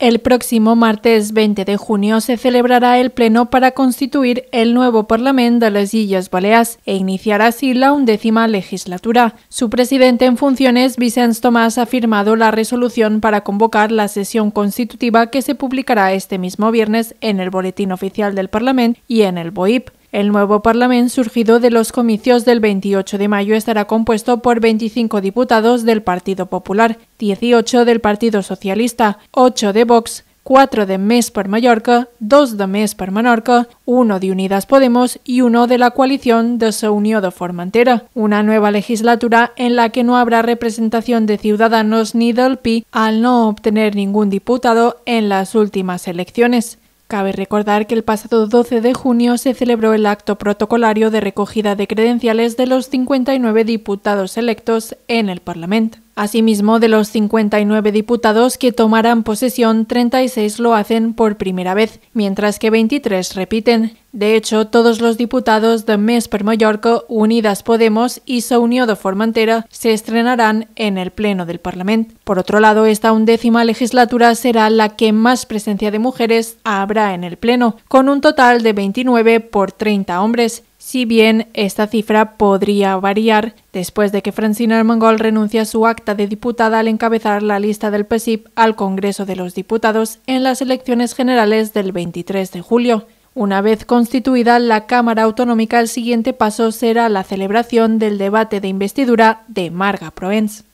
El próximo martes 20 de junio se celebrará el pleno para constituir el nuevo Parlamento de las Islas Baleas e iniciar así la undécima legislatura. Su presidente en funciones, Vicens Tomás, ha firmado la resolución para convocar la sesión constitutiva que se publicará este mismo viernes en el Boletín Oficial del Parlamento y en el BOIP. El nuevo Parlamento, surgido de los comicios del 28 de mayo, estará compuesto por 25 diputados del Partido Popular, 18 del Partido Socialista, 8 de Vox, 4 de Mes por Mallorca, 2 de mes por Menorca, 1 de Unidas Podemos y 1 de la coalición de su Unió de Formentera. Una nueva legislatura en la que no habrá representación de Ciudadanos ni del PI al no obtener ningún diputado en las últimas elecciones. Cabe recordar que el pasado 12 de junio se celebró el acto protocolario de recogida de credenciales de los 59 diputados electos en el Parlamento. Asimismo, de los 59 diputados que tomarán posesión, 36 lo hacen por primera vez, mientras que 23 repiten. De hecho, todos los diputados de Mes per Mallorca, Unidas Podemos y Sa Unió de Formentera se estrenarán en el Pleno del Parlamento. Por otro lado, esta undécima legislatura será la que más presencia de mujeres habrá en el Pleno, con un total de 29 por 30 hombres si bien esta cifra podría variar después de que Francina Armengol renuncie a su acta de diputada al encabezar la lista del PSIP al Congreso de los Diputados en las elecciones generales del 23 de julio. Una vez constituida la Cámara Autonómica, el siguiente paso será la celebración del debate de investidura de Marga Proens.